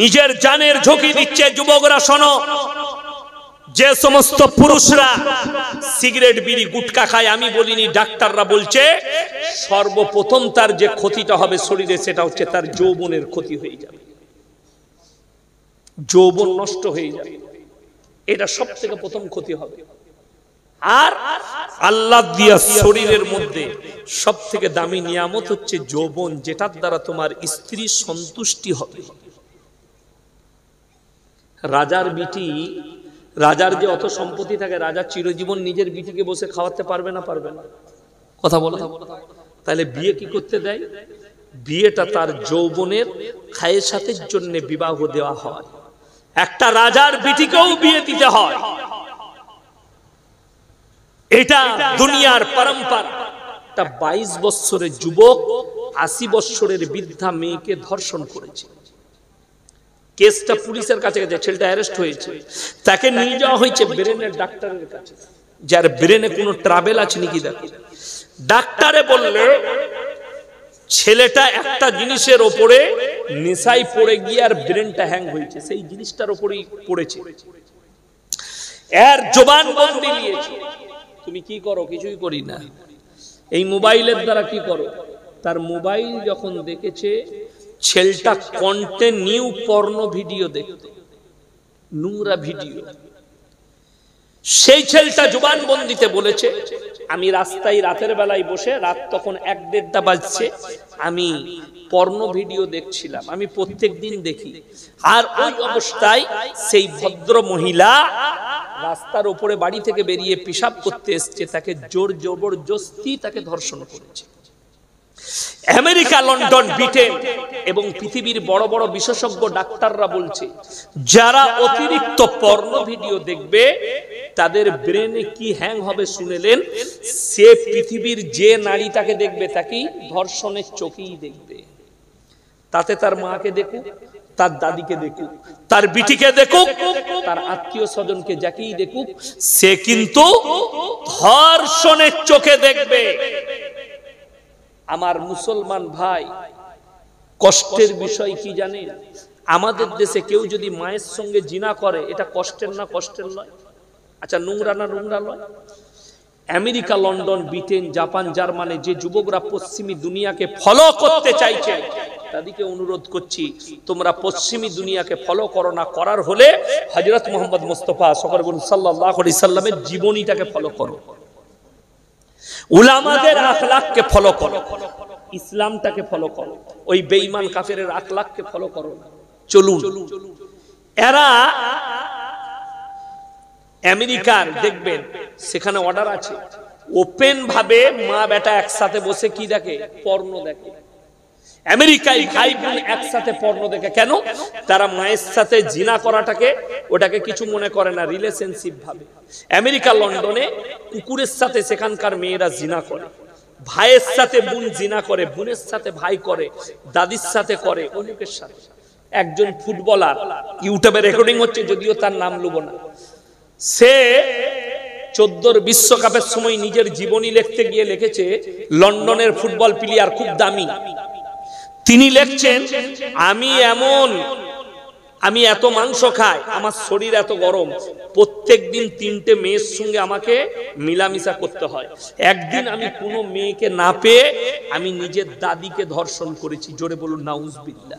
নিজের জানের ঝুঁকি দিচ্ছে যুবকরা শোনো যে সমস্ত পুরুষরা সিগারেট বিড়ি গুটকা খায় আমি বলিনি ডাক্তাররা বলছে সর্বপ্রথম তার যে ক্ষতিটা হবে শরীরে সেটা হচ্ছে তার যৌবনের ক্ষতি হয়ে যাবে যৌবন নষ্ট হয়ে যাবে এটা সব থেকে প্রথম ক্ষতি হবে আর আল্লাহ দিয়া শরীরের মধ্যে সব থেকে দামি নিয়ামত হচ্ছে যৌবন যেটার দ্বারা তোমার স্ত্রী সন্তুষ্টি হবে রাজার বিটি রাজার যে অত সম্পত্তি থাকে রাজা চিরজীবন নিজের বিটিকে বসে খাওয়াতে পারবে না পারবে না কথা বলো তাহলে বিয়ে কি করতে দেয় বিয়েটা তার যৌবনের খায়ের সাথে জন্য বিবাহ দেওয়া হয় একটা রাজার বিটিকেও বিয়ে দিতে হয় এটা দুনিয়ার পরম্পরা একটা বাইশ বৎসরের যুবক আশি বৎসরের বৃদ্ধা মেয়েকে ধর্ষণ করেছে কেসটা পুলিশের কাছে গেছে ছেলেটা অ্যারেস্ট হয়েছে তাকে নিয়ে যাওয়া হয়েছে ব্রেনের ডাক্তারের কাছে যার ব্রেনে কোনো ট্রাভেল আছে নাকি দেখো ডাক্তারে বললে ছেলেটা একটা জিনিসের ওপরে নেশায় পড়ে গিয়ে আর ব্রেনটা হ্যাং হয়েছে সেই জিনিসটার ওপরেই পড়েছে এর জবান বন্ধ দিয়েছে তুমি কি করো কিছুই করি না এই মোবাইলের দ্বারা কি করো তার মোবাইল যখন দেখেছে ছেলটা কন্টেনিউ পর্ণ ভিডিও দেখত নোংরা ভিডিও সেই ছেলটা জুবানবন্দিতে বলেছে আমি রাস্তায় রাতের বেলায় বসে রাত তখন এক দেড়টা বাজছে আমি পর্ণ ভিডিও দেখছিলাম আমি প্রত্যেক দিন দেখি আর ওই অবস্থায় সেই ভদ্র মহিলা রাস্তার উপরে বাড়ি থেকে বেরিয়ে পেশাব করতে এসছে তাকে জোর জবরদস্তি তাকে ধর্ষণ করেছে আমেরিকা লন্ডন ব্রিটেন এবং পৃথিবীর বড় বড় বিশেষজ্ঞ ডাক্তাররা বলছে যারা অতিরিক্ত পর্ণ ভিডিও দেখবে তাদের ব্রেনে কি হ্যাং হবে শুনেলেন সে পৃথিবীর যে নারীটাকে দেখবে তাকেই ধর্ষণের চোখেই দেখবে তাতে তার মাকে দেখুক তার দাদিকে দেখুক তার বিটিকে দেখুক তার আত্মীয় স্বজনকে যাকেই দেখুক সে কিন্তু ধর্ষণের চোখে দেখবে আমার মুসলমান ভাই কষ্টের বিষয় কি জানেন আমাদের দেশে কেউ যদি মায়ের সঙ্গে জিনা করে এটা কষ্টের না কষ্টের নয় আচ্ছা নোংরা না নোংরা নয় America London Britain Japan Germany যে যুবকরা পশ্চিমী দুনিয়াকে ফলো করতে চাইছে তাদেরকে অনুরোধ করছি তোমরা পশ্চিমী দুনিয়াকে ফলো করো না করার হলে হজরত মোহাম্মদ মোস্তফা সকর সাল্লাহ সাল্লামের জীবনীটাকে ফলো করো উলামাদের আখলাককে ফলো করো ইসলামটাকে ফলো করো ওই বেঈমান কাফের আখলাককে ফলো করো না চলুন এরা আমেরিকার দেখবেন সেখানে অর্ডার আছে ওপেন ভাবে মা বেটা একসাথে বসে কি দেখে পর্ণ দেখে আমেরিকায় ভাই বোন একসাথে পর্ণ দেখে কেন তারা মায়ের সাথে জিনা করাটাকে ওটাকে কিছু মনে করে না রিলেশনশিপ ভাবে আমেরিকা লন্ডনে কুকুরের সাথে সেখানকার মেয়েরা জিনা করে ভাইয়ের সাথে বোন জিনা করে বোনের সাথে ভাই করে দাদির সাথে করে অনেকের সাথে একজন ফুটবলার ইউটিউবে রেকর্ডিং হচ্ছে যদিও তার নাম লুব না সে চোদ্দোর বিশ্বকাপের সময় নিজের জীবনী লিখতে গিয়ে লিখেছে লন্ডনের ফুটবল প্লেয়ার খুব দামি তিনি লেখছেন আমি এমন আমি এত মাংস খাই আমার শরীর এত গরম প্রত্যেক দিন তিনটে মেয়ের সঙ্গে আমাকে মিলামিশা করতে হয় একদিন আমি কোনো মেয়েকে না পেয়ে আমি নিজের দাদিকে ধর্ষণ করেছি জোরে বলুন নাউজবিল্লা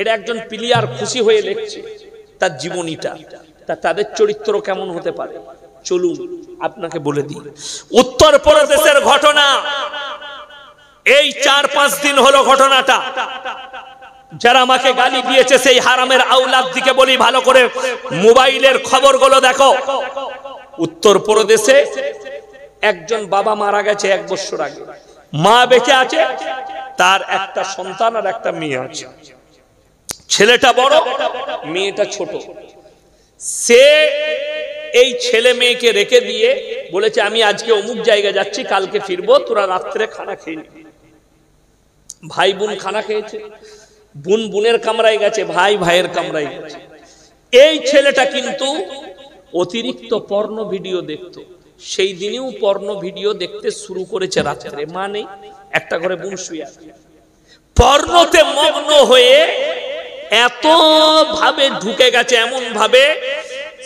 এটা একজন প্লেয়ার খুশি হয়ে লেখছে তার জীবনীটা তা তাদের চরিত্র কেমন হতে পারে চলুন আপনাকে বলে দিই উত্তর প্রদেশের ঘটনা এই চার পাঁচ দিন হলো ঘটনাটা যারা আমাকে গালি দিয়েছে সেই হারামের আউলাদ দিকে বলি ভালো করে মোবাইলের খবরগুলো দেখো উত্তর প্রদেশে একজন বাবা মারা গেছে এক বছর আগে মা বেঁচে আছে তার একটা সন্তান আর একটা মেয়ে আছে ছেলেটা বড় মেয়েটা ছোট সে এই ছেলে মেয়েকে রেখে দিয়ে বলেছে আমি আজকে অমুক জায়গা যাচ্ছি কালকে ফিরবো তোরা রাত্রে খানা খেয়ে নিবি ভাই বোন খানা খেয়েছে বোন বোনের কামরায় গেছে ভাই ভাইয়ের কামরায় গেছে এই ছেলেটা কিন্তু অতিরিক্ত পর্ণ ভিডিও দেখত সেই দিনেও পর্ণ ভিডিও দেখতে শুরু করেছে রাত্রে মানে একটা করে বোন শুয়ে পর্ণতে মগ্ন হয়ে এত ভাবে ঢুকে গেছে এমন ভাবে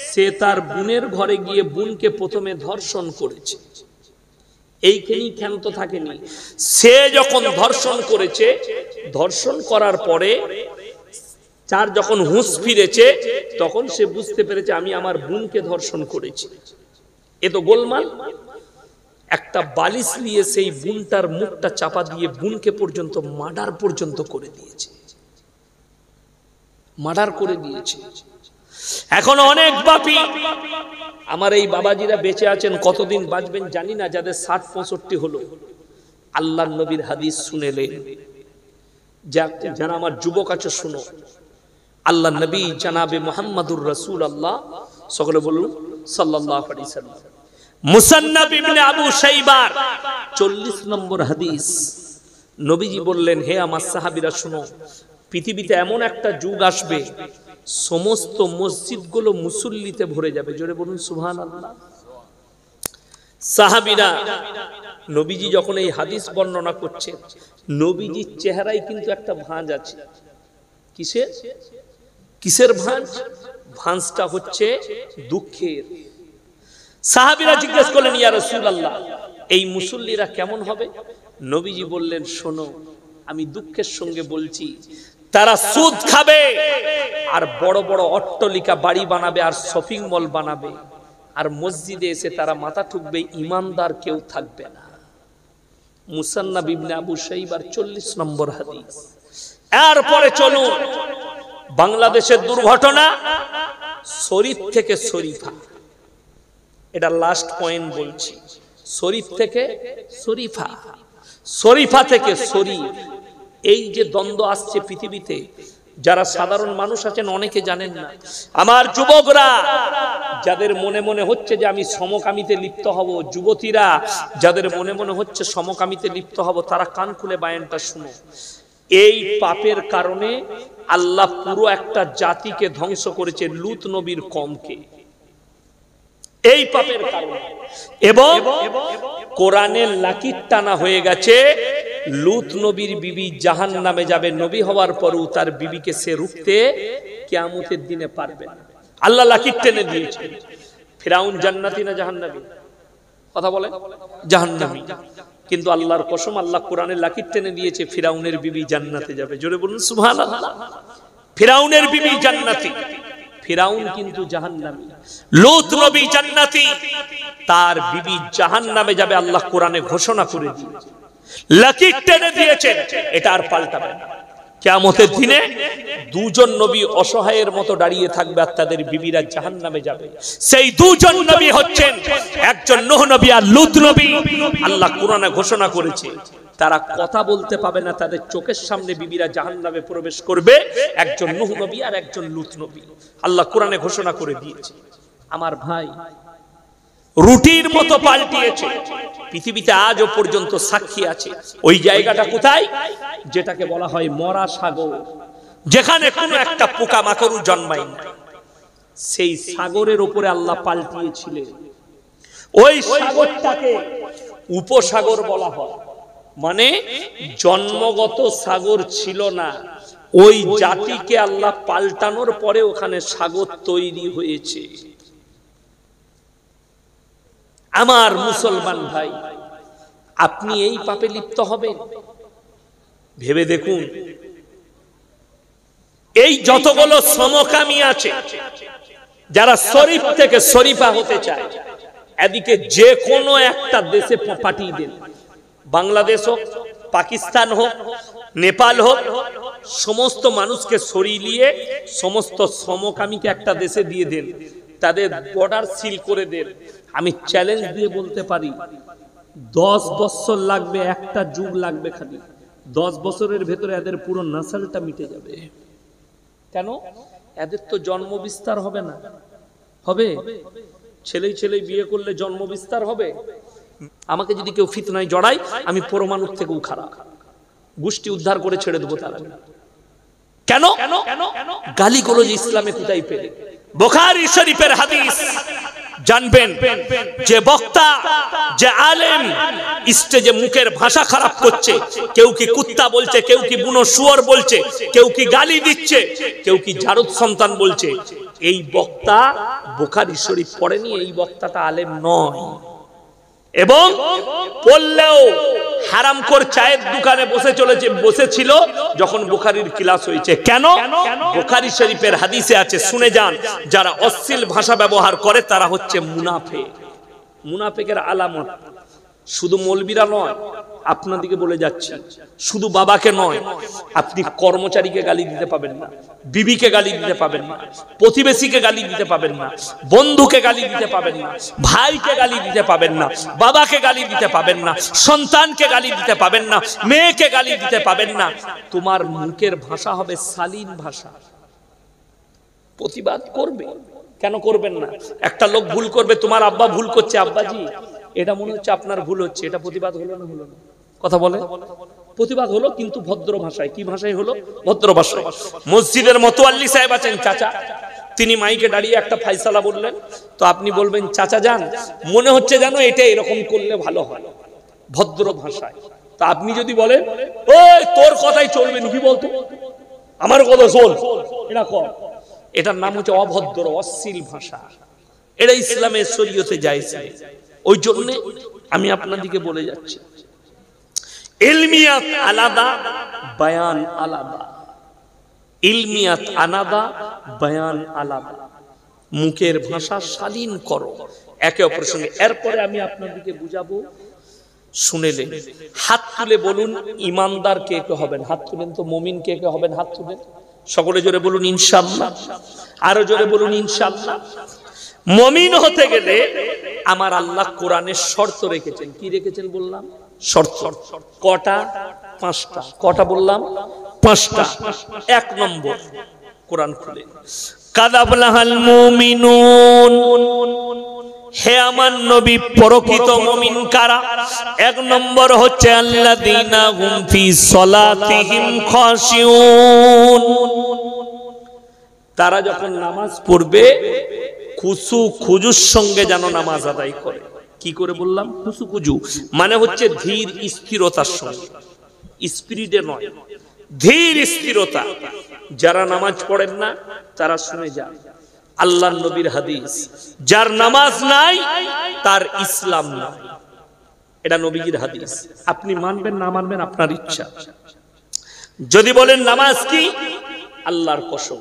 সে তার বোনের ঘরে গিয়ে বোনকে প্রথমে ধর্ষণ করেছে এইখানেই ক্ষান্ত থাকেনি সে যখন ধর্ষণ করেছে ধর্ষণ করার পরে তার যখন হুঁশ ফিরেছে তখন সে বুঝতে পেরেছে আমি আমার বোনকে ধর্ষণ করেছি এ তো গোলমাল একটা বালিশ নিয়ে সেই বুনটার মুখটা চাপা দিয়ে বুনকে পর্যন্ত মার্ডার পর্যন্ত করে দিয়েছে মার্ডার করে দিয়েছে এখন অনেক বাপি আমার এই বাবাজিরা বেঁচে আছেন কতদিন বাঁচবেন জানি না যাদের ষাট পঁয়ষট্টি হলো আল্লাহ নবীর হাদিস শুনেলেন যারা আমার যুবক আছে শুনো আল্লাহ নবী জানাবে মোহাম্মদুর রসুল আল্লাহ সকলে বলুন সাল্লাহ মুসান্নাব আবু শাইবার চল্লিশ নম্বর হাদিস নবীজি বললেন হে আমার সাহাবিরা শুনো পৃথিবীতে এমন একটা যুগ আসবে সমস্ত মসজিদগুলো মুসল্লিতে ভরে যাবে জোরে বলুন সুহান আল্লাহ সাহাবিরা নবীজি যখন এই হাদিস বর্ণনা করছেন নবীজির চেহারায় কিন্তু একটা ভাঁজ আছে কিসে কিসের ভাঁজ ভাঁজটা হচ্ছে দুঃখের সাহাবিরা জিজ্ঞেস করলেন ইয়া রসুল আল্লাহ এই মুসল্লিরা কেমন হবে নবীজি বললেন শোনো আমি দুঃখের সঙ্গে বলছি তারা সুদ খাবে আর বড় বড় অট্টলিকা বাড়ি বানাবে আর শপিং মল বানাবে আর মসজিদে এসে তারা মাথা ঠুকবে ইমানদার কেউ থাকবে না মুসান্না বিবনে আবু সাইবার চল্লিশ নম্বর হাদিস এরপরে চলুন বাংলাদেশের দুর্ঘটনা শরীফ থেকে শরীফা এটা লাস্ট পয়েন্ট বলছি শরীফ থেকে শরীফা শরীফা থেকে শরীফ এই যে দ্বন্দ্ব আসছে পৃথিবীতে যারা সাধারণ মানুষ আছেন অনেকে জানেন না আমার যুবকরা যাদের মনে মনে হচ্ছে যে আমি সমকামিতে লিপ্ত হব যুবতীরা যাদের মনে মনে হচ্ছে সমকামিতে লিপ্ত হব তারা কান খুলে বায়ানটা শুনো এই পাপের কারণে আল্লাহ পুরো একটা জাতিকে ধ্বংস করেছে লুত নবীর কমকে এই পাপের কারণে এবং কোরআনের লাকির টানা হয়ে গেছে লুত নবীর বিবি জাহান নামে যাবে নবী হওয়ার পরও তার বিবিকে সে রুখতে কেয়ামতের দিনে পারবে আল্লাহ লাকির টেনে দিয়েছে ফেরাউন জান্নাতি না জাহান্নাবি কথা বলে জাহান্নাবি কিন্তু আল্লাহর কসম আল্লাহ কোরআনের লাকির টেনে দিয়েছে ফিরাউনের বিবি জান্নাতে যাবে জোরে বলুন সুহান ফিরাউনের বিবি জান্নাতি ফিরাউন কিন্তু জাহান্নামী লুত নবী জান্নাতি তার বিবি জাহান্নামে যাবে আল্লাহ কোরআনে ঘোষণা করে দিয়েছে লাকির টেনে দিয়েছেন এটা আর পাল্টাবে না কেমতের দিনে দুজন নবী অসহায়ের মতো দাঁড়িয়ে থাকবে আর তাদের বিবিরা জাহান নামে যাবে সেই দুজন নবী হচ্ছেন একজন নোহ নবী আর লুদ নবী আল্লাহ কোরআনে ঘোষণা করেছে তারা কথা বলতে পাবে না তাদের চোখের সামনে বিবিরা জাহান নামে প্রবেশ করবে একজন নোহ নবী আর একজন লুত নবী আল্লাহ কোরআনে ঘোষণা করে দিয়েছে আমার ভাই রুটির মতো পাল্টিয়েছে পৃথিবীতে আজও পর্যন্ত সাক্ষী আছে ওই জায়গাটা কোথায় যেটাকে বলা হয় মরা সাগর যেখানে কোনো একটা পোকা মাকড়ু জন্মায় না সেই সাগরের উপরে আল্লাহ পাল্টিয়েছিলেন ওই সাগরটাকে উপসাগর বলা হয় মানে জন্মগত সাগর ছিল না ওই জাতিকে আল্লাহ পাল্টানোর পরে ওখানে সাগর তৈরি হয়েছে আমার মুসলমান ভাই আপনি এই পাপে লিপ্ত হবেন ভেবে দেখুন এই যতগুলো সমকামী আছে যারা শরীফ থেকে শরীফা হতে চায় এদিকে যে কোনো একটা দেশে পাঠিয়ে দেন বাংলাদেশ হোক পাকিস্তান হোক নেপাল হোক সমস্ত মানুষকে সরিয়ে নিয়ে সমস্ত সমকামীকে একটা দেশে দিয়ে দেন তাদের বর্ডার সিল করে দেন আমি চ্যালেঞ্জ দিয়ে বলতে পারি দশ বছর লাগবে একটা যুগ লাগবে খালি দশ বছরের ভেতরে এদের পুরো নাসালটা মিটে যাবে কেন এদের তো জন্ম বিস্তার হবে না হবে ছেলেই ছেলে বিয়ে করলে জন্ম বিস্তার হবে আমাকে যদি কেউ ফিতনায় জড়ায় আমি পরমাণুর থেকেও খারাপ গোষ্ঠী উদ্ধার করে ছেড়ে দেবো তারা কেন গালি করো যে ইসলামে কোথায় পেলে বোখারি শরীফের হাদিস জানবেন যে বক্তা যে আলেম স্টেজে মুখের ভাষা খারাপ করছে কেউ কি কুত্তা বলছে কেউ কি বুনো শুয়ার বলছে কেউ কি গালি দিচ্ছে কেউ কি জারুদ সন্তান বলছে এই বক্তা বোখারি শরীফ পড়েনি এই বক্তাটা আলেম নয় এবং পড়লেও কর চায়ের দোকানে বসে চলেছে বসেছিল যখন বুখারির ক্লাস হয়েছে কেন বুখারি শরীফের হাদিসে আছে শুনে যান যারা অশ্লীল ভাষা ব্যবহার করে তারা হচ্ছে মুনাফে মুনাফেকের আলামত শুধু মলবিরা নয় আপনাদিকে বলে যাচ্ছি শুধু বাবাকে নয় আপনি কর্মচারীকে গালি দিতে পাবেন না বিবিকে গালি দিতে পাবেন না প্রতিবেশীকে গালি দিতে পাবেন না বন্ধুকে গালি দিতে পাবেন না ভাইকে গালি দিতে পাবেন না বাবাকে গালি দিতে পাবেন না সন্তানকে গালি দিতে পাবেন না মেয়েকে গালি দিতে পাবেন না তোমার মুখের ভাষা হবে শালীন ভাষা প্রতিবাদ করবে কেন করবেন না একটা লোক ভুল করবে তোমার আব্বা ভুল করছে আব্বাজি এটা মনে হচ্ছে আপনার ভুল হচ্ছে এটা প্রতিবাদ হলো না হলো না কথা বলে প্রতিবাদ হলো কিন্তু ভদ্র ভাষায় কি ভাষায় হলো ভদ্র ভাষায় মসজিদের মতো আল্লি সাহেব আছেন চাচা তিনি মাইকে দাঁড়িয়ে একটা ফাইসালা বললেন তো আপনি বলবেন চাচা যান মনে হচ্ছে যেন এটা এরকম করলে ভালো হয় ভদ্র ভাষায় তা আপনি যদি বলেন ওই তোর কথাই চলবে কি বলতো আমার কথা শোন এটা কর এটার নাম হচ্ছে অভদ্র অশ্লীল ভাষা এটা ইসলামের শরীয়তে যাইছে ওই জন্যে আমি আপনাদিকে বলে যাচ্ছি এলমিয়াত আলাদা বয়ান আলাদা ইলমিয়াত আলাদা বয়ান আলাদা মুখের ভাষা শালীন করো একে অপরের সঙ্গে এরপরে আমি আপনাদেরকে বুঝাবো শুনেলেন হাত তুলে বলুন ইমানদার কে কে হবেন হাত তুলেন তো মমিন কে কে হবেন হাত তুলেন সকলে জোরে বলুন ইনশাল্লাহ আরো জোরে বলুন ইনশাল্লাহ মমিন হতে গেলে আমার আল্লাহ কোরআনের শর্ত রেখেছেন কি রেখেছেন বললাম শর্ত কটা পাঁচটা কটা বললাম পাঁচটা এক নম্বর কোরআন খুলে কাদাবলাহাল মুমিনুন হে আমার নবী পরকিত মমিন কারা এক নম্বর হচ্ছে আল্লাহ দিনা গুমফি সলাতিহিম খাশিউন তারা যখন নামাজ পড়বে খুসু খুজুর সঙ্গে যেন নামাজ আদায় করে কি করে বললাম খুসু খুজু মানে হচ্ছে ধীর স্থিরতার সঙ্গে স্পিরিটে নয় ধীর স্থিরতা যারা নামাজ পড়েন না তারা শুনে যান আল্লাহ নবীর হাদিস যার নামাজ নাই তার ইসলাম নাই এটা নবীর হাদিস আপনি মানবেন না মানবেন আপনার ইচ্ছা যদি বলেন নামাজ কি আল্লাহর কসম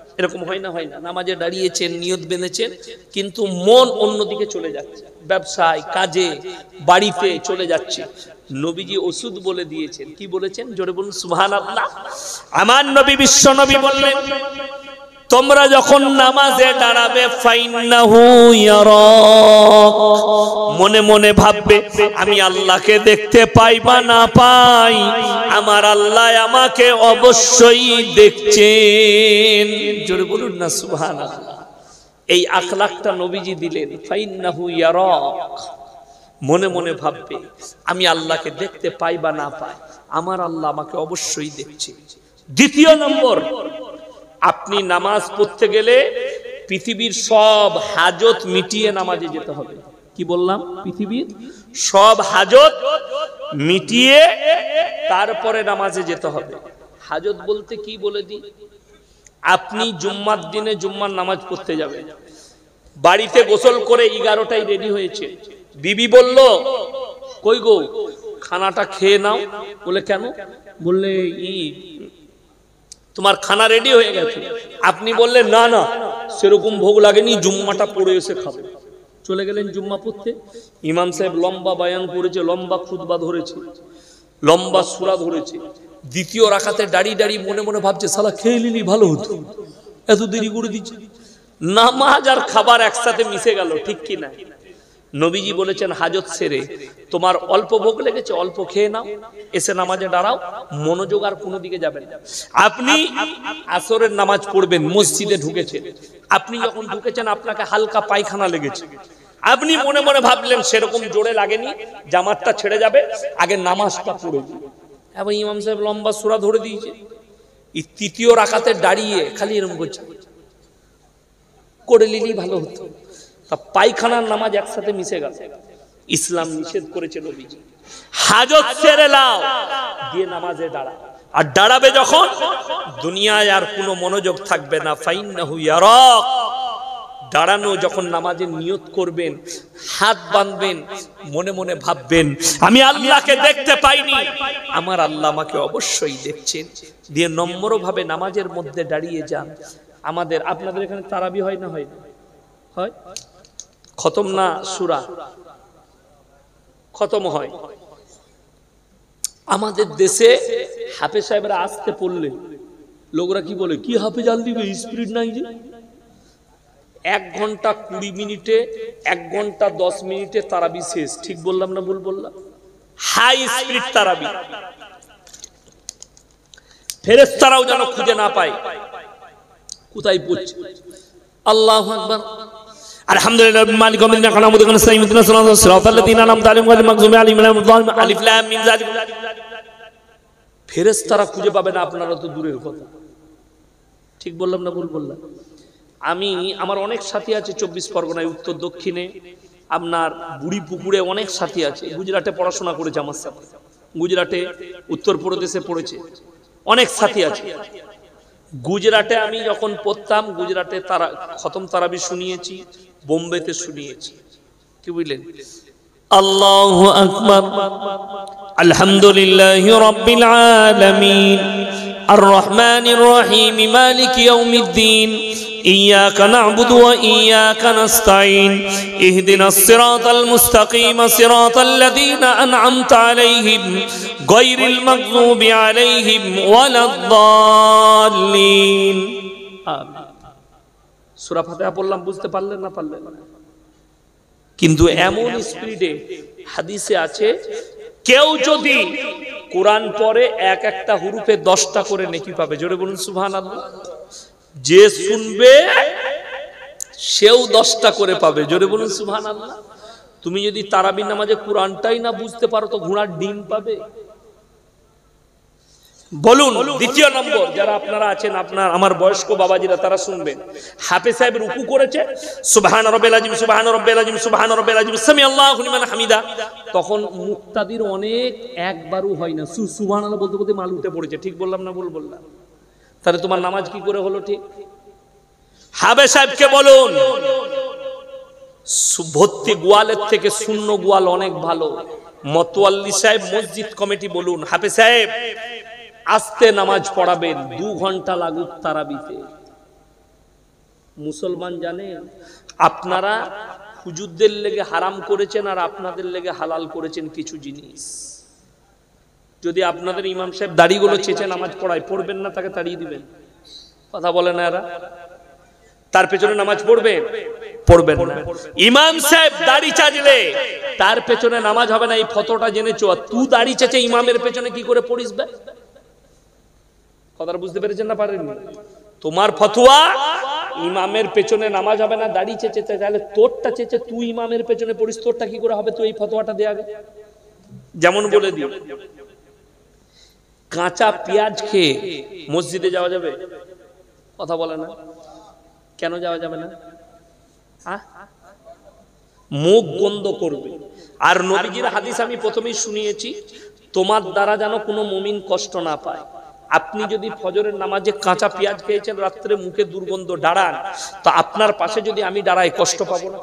এরকম হয় না হয় না নামাজে দাঁড়িয়েছেন নিয়ত বেঁধেছেন কিন্তু মন অন্যদিকে চলে যাচ্ছে ব্যবসায় কাজে বাড়িতে চলে যাচ্ছে নবীজি ওষুধ বলে দিয়েছেন কি বলেছেন জোরে বলুন সুহান আল্লাহ আমার নবী বিশ্ব নবী বললেন তোমরা যখন নামাজে দাঁড়াবে মনে মনে ভাববে আমি আল্লাহকে দেখতে পাই বা না পাই আমার আল্লাহ আমাকে অবশ্যই দেখছেন জোরে বলুন না সুহান এই আখলাখটা নবীজি দিলেন ফাইন্নাহু ইয়ারক মনে মনে ভাববে আমি আল্লাহকে দেখতে পাই বা না পাই আমার আল্লাহ আমাকে অবশ্যই দেখছে দ্বিতীয় নম্বর আপনি নামাজ পড়তে গেলে পৃথিবীর সব হাজত মিটিয়ে নামাজে যেতে হবে কি বললাম পৃথিবীর সব হাজত মিটিয়ে তারপরে নামাজে যেতে হবে হাজত বলতে কি বলে দি আপনি জুম্মার দিনে জুম্মার নামাজ পড়তে যাবেন বাড়িতে গোসল করে এগারোটায় রেডি হয়েছে বিবি বলল কই গো খানাটা খেয়ে নাও বলে কেন বললে তোমার খানা রেডি হয়ে গেছে আপনি বললেন না না সেরকম ভোগ লাগেনি জুম্মাটা পড়ে এসে খাবে চলে গেলেন জুম্মা পড়তে ইমাম সাহেব লম্বা বায়ান করেছে লম্বা খুদবা ধরেছে লম্বা সুরা ধরেছে দ্বিতীয় রাখাতে দাঁড়িয়ে দাঁড়িয়ে মনে মনে ভাবছে সালা খেয়ে নিলি ভালো হতো এত দেরি করে দিচ্ছে নামাজ আর খাবার একসাথে মিশে গেল ঠিক কিনা নবীজি বলেছেন হাজত সেরে তোমার অল্প ভোগ লেগেছে অল্প খেয়ে নাও এসে নামাজে দাঁড়াও মনোযোগ আর কোনো দিকে যাবেন আপনি আসরের নামাজ পড়বেন মসজিদে ঢুকেছেন আপনি যখন ঢুকেছেন আপনাকে হালকা পায়খানা লেগেছে আপনি মনে মনে ভাবলেন সেরকম জোরে লাগেনি জামাতটা ছেড়ে যাবে আগে নামাজটা পড়ে এবং ইমাম সাহেব লম্বা সুরা ধরে দিয়েছে এই তৃতীয় রাখাতে দাঁড়িয়ে খালি এরম করছে করে নিলেই ভালো হতো তা পায়খানার নামাজ একসাথে মিশে গেছে ইসলাম নিষেধ করেছে নবীজি হাজত ছেড়ে লাও দিয়ে নামাজে দাঁড়া আর দাঁড়াবে যখন দুনিয়ায় আর কোনো মনোযোগ থাকবে না ফাইন না হুইয়ার দাঁড়ানো যখন নামাজে নিয়ত করবেন হাত বাঁধবেন মনে মনে ভাববেন আমি আল্লাহকে দেখতে পাইনি আমার আল্লাহ আমাকে অবশ্যই দেখছেন দিয়ে নম্রভাবে নামাজের মধ্যে দাঁড়িয়ে যান আমাদের আপনাদের এখানে তারাবি হয় না হয় হয় খতম না সুরা খতম হয় আমাদের দেশে হাফেজ সাহেবরা আসতে পড়লে লোকরা কি বলে কি হাফেজ দিবে স্পিড নাই যে এক ঘন্টা কুড়ি মিনিটে এক ঘন্টা দশ মিনিটে তারাবি শেষ ঠিক বললাম না ভুল বললাম হাই তারা তারাবি ফেরেস্তারাও যেন খুঁজে না পায় কোথায় পড়ছে আল্লাহ আলিফ খুঁজে পাবে না আপনারা তো দূরের কথা ঠিক বললাম না ভুল বললাম আমি আমার অনেক সাথী আছে চব্বিশ পরগনায় উত্তর দক্ষিণে আপনার বুড়ি পুকুরে অনেক সাথী আছে গুজরাটে পড়াশোনা করেছে আমার সাথে গুজরাটে উত্তরপ্রদেশে পড়েছে অনেক সাথী আছে গুজরাটে আমি যখন পড়তাম গুজরাটে তারা খতম তারাবি শুনিয়েছি বোম্বেতে শুনিয়েছি কি বুঝলেন আল্লাহ আকবার আলহামদুলিল্লাহি রাব্বিল আলামিন আর রহমানির রহিম মালিক ইয়াউমিদ্দিন إياك نعبد وإياك نستعين اهدنا الصراط المستقيم صراط الذين أنعمت عليهم غير المغضوب عليهم ولا الضالين آمين সুরা ফাতেহা পড়লাম বুঝতে পারলেন না পারলেন কিন্তু এমন স্পিডে হাদিসে আছে কেউ যদি কোরআন পরে এক একটা হুরুফে দশটা করে নেকি পাবে জোরে বলুন সুভান যে শুনবে সেও দশটা করে পাবে জোরে বলুন সুভান তুমি যদি তারাবিন নামাজে কোরআনটাই না বুঝতে পারো তো ঘোড়ার ডিম পাবে বলুন দ্বিতীয় নম্বর যারা আপনারা আছেন আপনার আমার বয়স্ক বাবাজিরা তারা শুনবেন হাফে সাহেব রুকু করেছে সুবহান রব্বিল আজিম সুবহান রব্বিল আজিম সুবহান রব্বিল আজিম সামি আল্লাহু লিমান হামিদা তখন মুক্তাদির অনেক একবারও হয় না সু সুবহানাল্লাহ বলতে বলতে উঠে পড়েছে ঠিক বললাম না ভুল বললাম তাহলে তোমার নামাজ কি করে হলো ঠিক হাবে সাহেবকে বলুন ভর্তি গোয়ালের থেকে শূন্য গোয়াল অনেক ভালো মতোয়াল্লি সাহেব মসজিদ কমিটি বলুন হাফে সাহেব আস্তে নামাজ পড়াবেন দু ঘন্টা লাগুক তারাবিতে মুসলমান জানে আপনারা হুজুরদের লেগে হারাম করেছেন আর আপনাদের লেগে হালাল করেছেন কিছু জিনিস যদি আপনাদের ইমাম সাহেব দাড়িগুলো চেঁচে নামাজ পড়ায় পড়বেন না তাকে তাড়িয়ে দিবেন কথা বলে না এরা তার পেছনে নামাজ পড়বে পড়বেন না ইমাম সাহেব দাড়ি চাচলে তার পেছনে নামাজ হবে না এই ফটোটা জেনেছো আর তুই দাড়ি চেচে ইমামের পেছনে কি করে পড়িস কথাটা বুঝতে পেরেছেন না পারেননি তোমার ফতুয়া ইমামের পেছনে নামাজ হবে না দাড়ি চেঁচে তাহলে তোরটা চেঁচে তুই ইমামের পেছনে পড়িস তোরটা কি করে হবে তুই এই ফতোয়াটা দেয়া যেমন বলে দিও কাঁচা পেঁয়াজ খেয়ে মসজিদে যাওয়া যাবে কথা বলে না কেন যাওয়া যাবে না মুখ গন্ধ করবে আর নবীজির হাদিস আমি প্রথমেই শুনিয়েছি তোমার দ্বারা যেন কোনো মুমিন কষ্ট না পায় আপনি যদি ফজরের নামাজে কাঁচা পেঁয়াজ খেয়েছেন রাত্রে মুখে দুর্গন্ধ দাঁড়ান তো আপনার পাশে যদি আমি দাঁড়াই কষ্ট পাবো না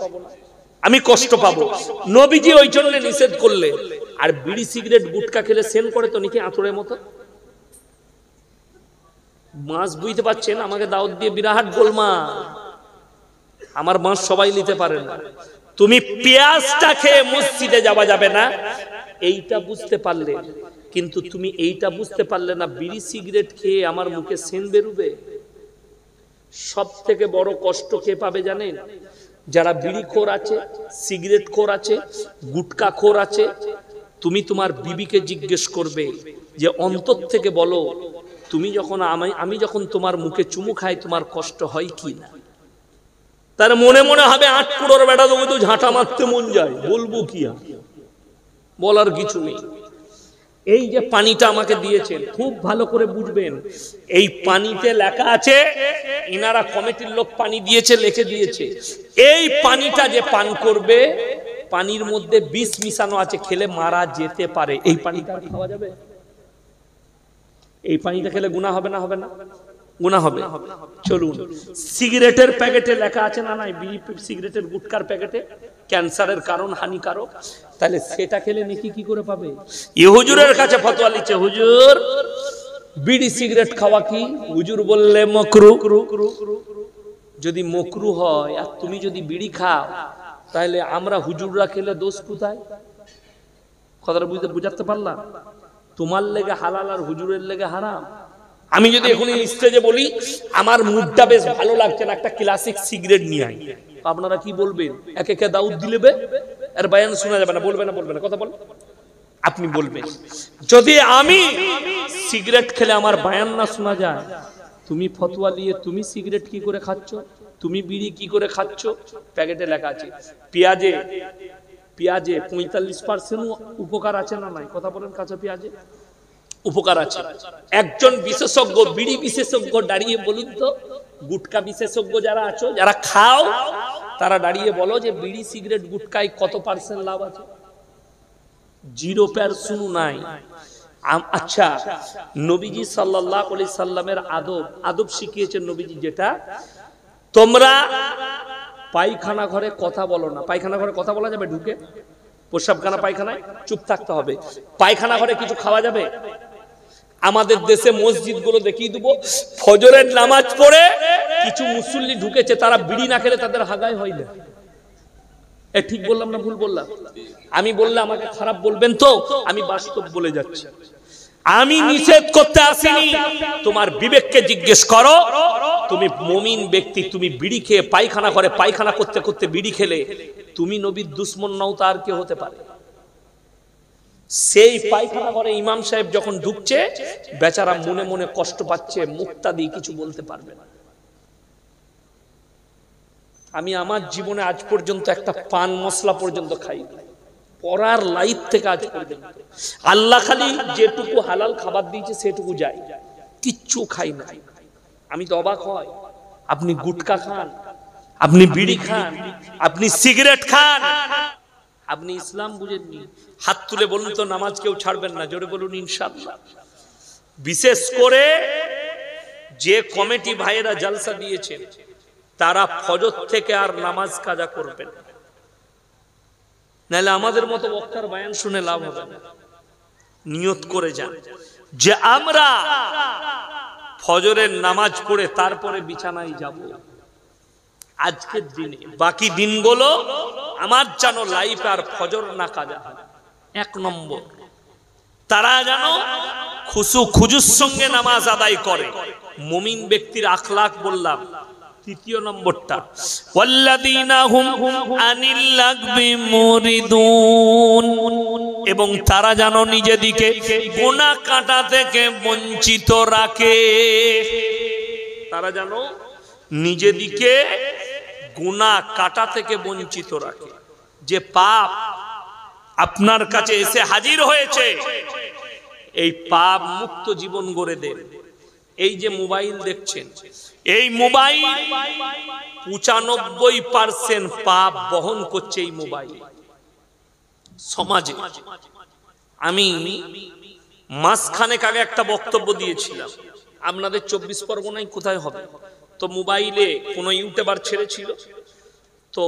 আমি কষ্ট পাবো নবীজি ওই জন্য নিষেধ করলে আর বিড়ি সিগারেট গুটকা খেলে সেন করে তো নাকি আঁতরের মতো মাছ বুঝতে পারছেন আমাকে দাওয়াত দিয়ে বিরাট গোলমা আমার মাছ সবাই নিতে পারেন তুমি পেঁয়াজটা খেয়ে মসজিদে যাওয়া যাবে না এইটা বুঝতে পারলে কিন্তু তুমি এইটা বুঝতে পারলে না বিড়ি সিগারেট খেয়ে আমার মুখে সেন বেরুবে সব থেকে বড় কষ্ট কে পাবে জানেন যারা বিড়ি খোর আছে সিগারেট খোর আছে গুটকা খোর আছে তুমি তোমার বিবিকে জিজ্ঞেস করবে যে অন্তর থেকে বলো তুমি যখন আমি আমি যখন তোমার মুখে চুমু খাই তোমার কষ্ট হয় কি না তার মনে মনে হবে আট কুড়োর বেটা তুমি তো ঝাঁটা মারতে মন যায় বলবো কি বলার কিছু নেই এই যে পানিটা আমাকে দিয়েছেন খুব ভালো করে বুঝবেন এই পানিতে লেখা আছে ইনারা কমিটির লোক পানি দিয়েছে লেখে দিয়েছে এই পানিটা যে পান করবে পানির মধ্যে বিষ মিশানো আছে খেলে মারা যেতে পারে এই পানিটা খাওয়া যাবে এই পানিটা খেলে গুণা হবে না হবে না গুণা হবে চলুন সিগারেটের প্যাকেটে লেখা আছে না নাই বিড়ি সিগারেটের গুটকার প্যাকেটে ক্যান্সারের কারণ হানিকারক তাহলে সেটা খেলে নাকি কি করে পাবে এ হুজুরের কাছে ফতোয়া লিখছে হুজুর বিড়ি সিগারেট খাওয়া কি হুজুর বললে মকরু যদি মকরু হয় আর তুমি যদি বিড়ি খাও তাহলে আমরা হুজুররা খেলে দোষ কোথায় কথাটা বুঝতে বুঝাতে পারলাম তোমার লেগে হালাল আর হুজুরের লেগে হারাম আমি যদি এখন স্টেজে বলি আমার মুডটা বেশ ভালো লাগছে না একটা ক্লাসিক সিগারেট নিয়ে আই আপনারা কি বলবেন একে একে দাউদ দিলেবে আর বায়ান শোনা যাবে না বলবে না বলবে না কথা বল আপনি বলবেন যদি আমি সিগারেট খেলে আমার বায়ান না শোনা যায় তুমি ফতোয়া নিয়ে তুমি সিগারেট কি করে খাচ্ছ তুমি বিড়ি কি করে খাচ্ছ প্যাকেটে লেখা আছে পেঁয়াজে পেঁয়াজে পঁয়তাল্লিশ পার্সেন্ট উপকার আছে না নাই কথা বলেন কাঁচা পেঁয়াজে উপকার আছে একজন বিশেষজ্ঞ বিড়ি বিশেষজ্ঞ দাঁড়িয়ে বলুন তো গুটকা বিশেষজ্ঞ যারা আছো যারা খাও তারা দাঁড়িয়ে বলো যে বিড়ি সিগারেট গুটকায় কত পার্সেন্ট লাভ আছে জিরো প্যার শুনু নাই আচ্ছা নবীজি সাল্লাহ আলি সাল্লামের আদব আদব শিখিয়েছেন নবীজি যেটা তোমরা পায়খানা ঘরে কথা বলো না পায়খানা ঘরে কথা বলা যাবে ঢুকে প্রসাবখানা পায়খানায় চুপ থাকতে হবে পায়খানা ঘরে কিছু খাওয়া যাবে আমাদের দেশে মসজিদ গুলো দেখিয়ে দেবো ফজরের নামাজ পড়ে কিছু মুসল্লি ঢুকেছে তারা বিড়ি না খেলে তাদের হাগায় হয় না এ ঠিক বললাম না ভুল বললাম আমি বললে আমাকে খারাপ বলবেন তো আমি বাস্তব বলে যাচ্ছি আমি নিষেধ করতে আসিনি তোমার বিবেককে জিজ্ঞেস করো তুমি মমিন ব্যক্তি তুমি বিড়ি খেয়ে পায়খানা করে পায়খানা করতে করতে বিড়ি খেলে তুমি নবীর দুশ্মন নও তার কে হতে পারে সেই পায়খানা করে ইমাম সাহেব যখন ঢুকছে বেচারা মনে মনে কষ্ট পাচ্ছে মুক্তা দিয়ে কিছু বলতে পারবে না আমি আমার জীবনে আজ পর্যন্ত একটা পান মশলা পর্যন্ত খাই পড়ার লাইফ থেকে আজ পর্যন্ত আল্লাহ খালি যেটুকু হালাল খাবার দিয়েছে সেটুকু যাই কিচ্ছু খাই না আমি তো অবাক হয় আপনি গুটকা খান আপনি বিড়ি খান আপনি সিগারেট খান আপনি ইসলাম বুঝেননি হাত তুলে বলুন তো নামাজ কেউ ছাড়বেন না জোরে বলুন ইনশাল্লাহ বিশেষ করে যে কমিটি ভাইয়েরা জালসা দিয়েছেন তারা ফজর থেকে আর নামাজ কাজা করবেন নাহলে আমাদের মতো বক্তার বায়ান শুনে লাভ হবে নিয়ত করে যান যে আমরা ফজরের নামাজ পড়ে তারপরে বিছানায় যাবো আজকের দিনে বাকি দিনগুলো আমার যেন লাইফ আর ফজর না কাজা এক নম্বর তারা যেন খুসু খুজুর সঙ্গে নামাজ আদায় করে মুমিন ব্যক্তির আখলাক বললাম তৃতীয় নম্বরটা এবং তারা যেন নিজেদিকে গোনা কাটা থেকে বঞ্চিত রাখে তারা যেন নিজেদিকে গোনা কাটা থেকে বঞ্চিত রাখে যে পাপ আপনার কাছে এসে হাজির হয়েছে এই পাপ মুক্ত জীবন গড়ে দেন এই যে মোবাইল দেখছেন এই মোবাইল পঁচানব্বই পার্সেন্ট পাপ বহন করছে এই মোবাইল সমাজে আমি মাসখানেক আগে একটা বক্তব্য দিয়েছিলাম আপনাদের চব্বিশ পরগনায় কোথায় হবে তো মোবাইলে কোনো ইউটিউবার ছেড়ে ছিল তো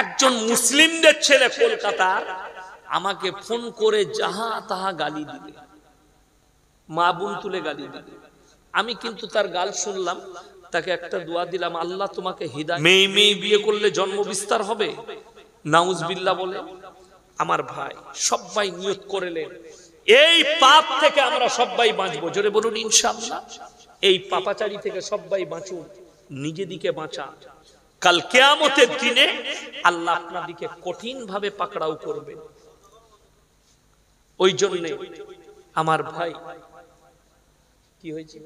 একজন মুসলিমদের ছেলে কলকাতার আমাকে ফোন করে যাহা তাহা গালি দিল মা বোন তুলে গালি দিল আমি কিন্তু তার গাল শুনলাম তাকে একটা দোয়া দিলাম আল্লাহ তোমাকে হিদা মেয়ে মেয়ে বিয়ে করলে জন্ম বিস্তার হবে নাউজ বিল্লা বলে আমার ভাই সবাই নিয়োগ করেলেন এই পাপ থেকে আমরা সবাই বাঁচবো জোরে বলুন ইনশাল্লাহ এই পাপাচারি থেকে সবাই বাঁচুন নিজেদিকে বাঁচা কাল কেয়ামতের দিনে আল্লাহ দিকে কঠিন ভাবে পাকড়াও করবে ওই জন্য আমার ভাই কি হয়েছে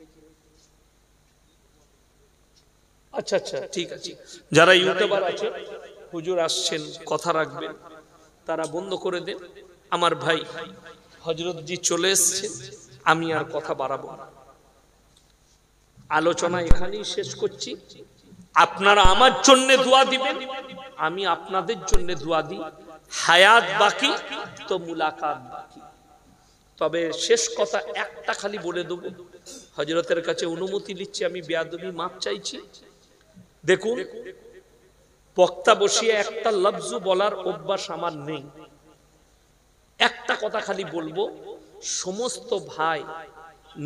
আচ্ছা আচ্ছা ঠিক আছে যারা ইউটিউবার আছে হুজুর আসছেন কথা রাখবেন তারা বন্ধ করে দেন আমার ভাই হজরতজি চলে এসছেন আমি আর কথা বাড়াবো না আলোচনা এখানেই শেষ করছি আপনারা আমার জন্য দোয়া দিবেন আমি আপনাদের জন্য দোয়া দিই হায়াত বাকি তো মুলাকাত বাকি তবে শেষ কথা একটা খালি বলে দেব হজরতের কাছে অনুমতি নিচ্ছি আমি বেয়াদবি মাপ চাইছি দেখুন বক্তা বসিয়ে একটা লফজু বলার অভ্যাস আমার নেই একটা কথা খালি বলবো সমস্ত ভাই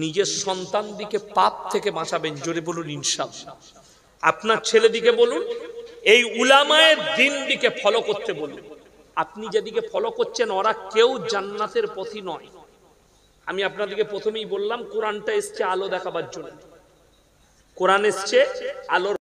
নিজের সন্তান দিকে পাপ থেকে বাঁচাবেন জোরে বলুন ইনসাফ আপনার ছেলে দিকে বলুন এই উলামায়ের দিন দিকে ফলো করতে বলুন আপনি যেদিকে ফলো করছেন ওরা কেউ জান্নাতের পথই নয় আমি আপনাদেরকে প্রথমেই বললাম কোরআনটা এসছে আলো দেখাবার জন্য কোরআন এসছে আলোর